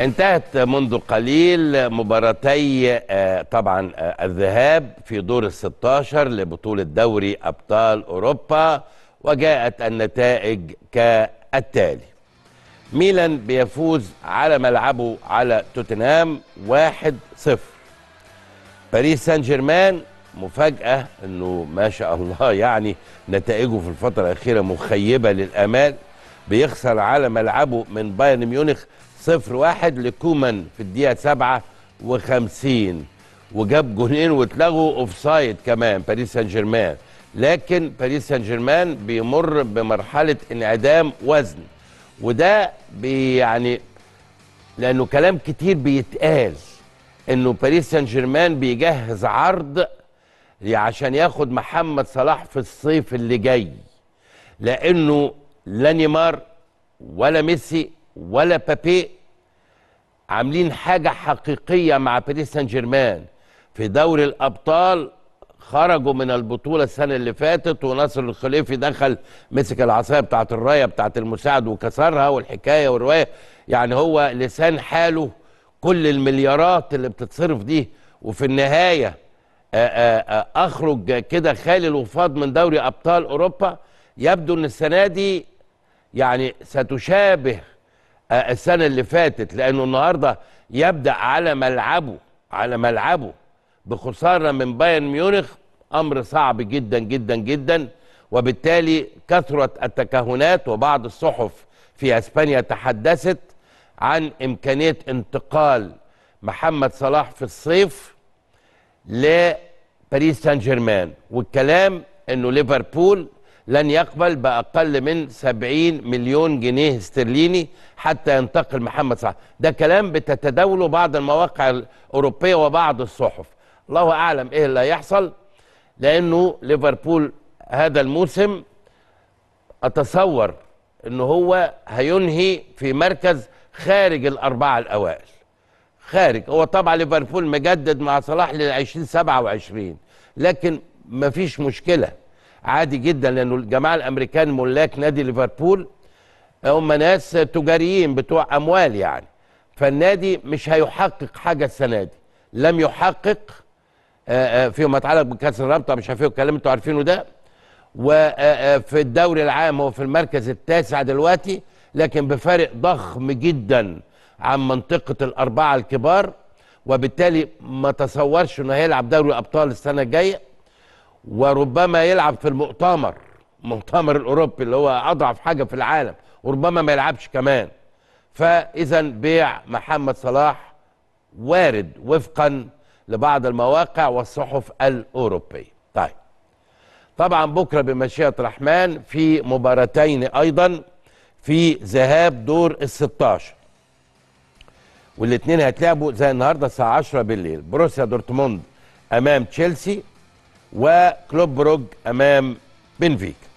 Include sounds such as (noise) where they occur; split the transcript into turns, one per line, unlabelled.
انتهت منذ قليل مباراتي آه، طبعا آه، الذهاب في دور ال 16 لبطوله دوري ابطال اوروبا وجاءت النتائج كالتالي ميلان بيفوز على ملعبه على توتنهام 1-0 باريس سان جيرمان مفاجأة انه ما شاء الله (laughs) يعني نتائجه في الفترة الأخيرة مخيبة للآمال بيخسر على ملعبه من بايرن ميونخ صفر واحد لكومان في الدقيقة سبعة وخمسين وجاب جونين واتلغوا اوف سايد كمان باريس سان جيرمان لكن باريس سان جيرمان بيمر بمرحلة انعدام وزن وده يعني لأنه كلام كتير بيتقال انه باريس سان جيرمان بيجهز عرض عشان ياخد محمد صلاح في الصيف اللي جاي لانه لا نيمار ولا ميسي ولا بابي عاملين حاجة حقيقية مع باريس سان جيرمان في دوري الأبطال خرجوا من البطولة السنة اللي فاتت وناصر الخليفي دخل مسك العصاية بتاعة الراية بتاعة المساعد وكسرها والحكاية والرواية يعني هو لسان حاله كل المليارات اللي بتتصرف دي وفي النهاية آآ آآ أخرج كده خالي الوفاض من دوري أبطال أوروبا يبدو أن السنة دي يعني ستشابه السنه اللي فاتت لانه النهارده يبدا على ملعبه على ملعبه بخساره من بايرن ميونخ امر صعب جدا جدا جدا وبالتالي كثره التكهنات وبعض الصحف في اسبانيا تحدثت عن امكانيه انتقال محمد صلاح في الصيف لباريس سان جيرمان والكلام انه ليفربول لن يقبل بأقل من 70 مليون جنيه استرليني حتى ينتقل محمد صلاح ده كلام بتتداوله بعض المواقع الأوروبية وبعض الصحف الله أعلم إيه اللي هيحصل لأنه ليفربول هذا الموسم أتصور أنه هو هينهي في مركز خارج الأربعة الأوائل خارج هو طبعا ليفربول مجدد مع صلاح لل 2027 لكن مفيش مشكله عادي جدا لانه الجماعه الامريكان ملاك نادي ليفربول هم ناس تجاريين بتوع اموال يعني فالنادي مش هيحقق حاجه السنه دي لم يحقق آه، آه، فيما يتعلق بكاس الرابطه مش عارفين إيه الكلام انتوا عارفينه ده وفي آه، الدوري العام هو في المركز التاسع دلوقتي لكن بفارق ضخم جدا عن منطقه الاربعه الكبار وبالتالي ما تصورش انه هيلعب دوري الابطال السنه الجايه وربما يلعب في المؤتمر المؤتمر الاوروبي اللي هو اضعف حاجه في العالم وربما ما يلعبش كمان فاذا بيع محمد صلاح وارد وفقا لبعض المواقع والصحف الاوروبيه طيب طبعا بكره بمشيئه الرحمن في مباراتين ايضا في ذهاب دور ال 16 والاثنين هيتلعبوا زي النهارده الساعه 10 بالليل بروسيا دورتموند امام تشيلسي وكلوب بروج امام بنفيك